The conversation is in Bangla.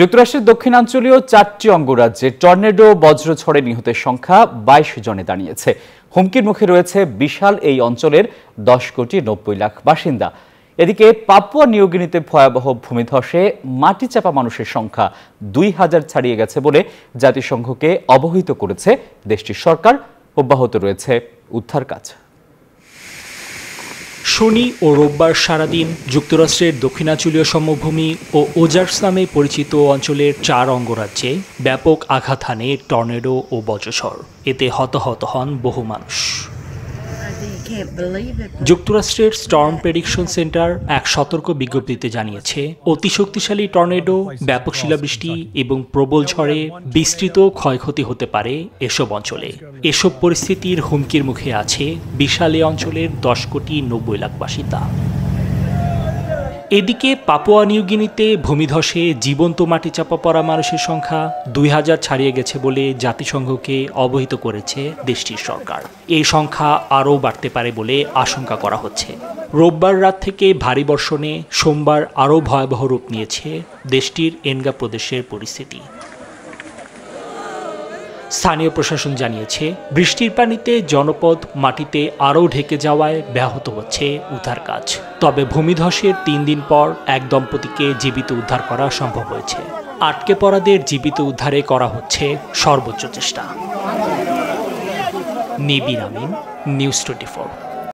যুক্তরাষ্ট্রের দক্ষিণাঞ্চলীয় চারটি অঙ্গরাজ্যে টর্নেডো ছড়ে নিহতের সংখ্যা বাইশ জনে দাঁড়িয়েছে হুমকির মুখে রয়েছে বিশাল এই অঞ্চলের দশ কোটি নব্বই লাখ বাসিন্দা এদিকে পাপুয়া নিয়োগিনীতে ভয়াবহ ভূমিধসে মাটি চাপা মানুষের সংখ্যা দুই হাজার ছাড়িয়ে গেছে বলে জাতিসংঘকে অবহিত করেছে দেশটির সরকার অব্যাহত রয়েছে উদ্ধার কাজ শনি ও রোববার সারাদিন যুক্তরাষ্ট্রের দক্ষিণাঞ্চলীয় সমভূমি ও ওজার্স নামে পরিচিত অঞ্চলের চার অঙ্গরাজ্যে ব্যাপক আঘাত হানে টর্নেডো ও বজসর এতে হতাহত হন বহু মানুষ যুক্তরাষ্ট্রের স্টর্ম প্রেডিকশন সেন্টার এক সতর্ক বিজ্ঞপ্তিতে জানিয়েছে অতি শক্তিশালী টর্নেডো ব্যাপক শিলাবৃষ্টি এবং প্রবল ঝড়ে বিস্তৃত ক্ষয়ক্ষতি হতে পারে এসব অঞ্চলে এসব পরিস্থিতির হুমকির মুখে আছে বিশাল এ অঞ্চলের দশ কোটি নব্বই লাখ বাসিন্দা এদিকে পাপুয়া নিউগিনিতে ভূমিধসে জীবন্ত মাটি চাপা পড়া মানুষের সংখ্যা দুই হাজার ছাড়িয়ে গেছে বলে জাতিসংঘকে অবহিত করেছে দেশটির সরকার এই সংখ্যা আরও বাড়তে পারে বলে আশঙ্কা করা হচ্ছে রোববার রাত থেকে ভারী বর্ষণে সোমবার আরও ভয়াবহ রূপ নিয়েছে দেশটির এনগা প্রদেশের পরিস্থিতি স্থানীয় প্রশাসন জানিয়েছে বৃষ্টির পানিতে জনপদ মাটিতে আরও ঢেকে যাওয়ায় ব্যাহত হচ্ছে উদ্ধার কাজ তবে ভূমিধসের তিন দিন পর এক দম্পতিকে জীবিত উদ্ধার করা সম্ভব হয়েছে আটকে পড়াদের জীবিত উদ্ধারে করা হচ্ছে সর্বোচ্চ চেষ্টা নিবির আমিন নিউজ টোয়েন্টি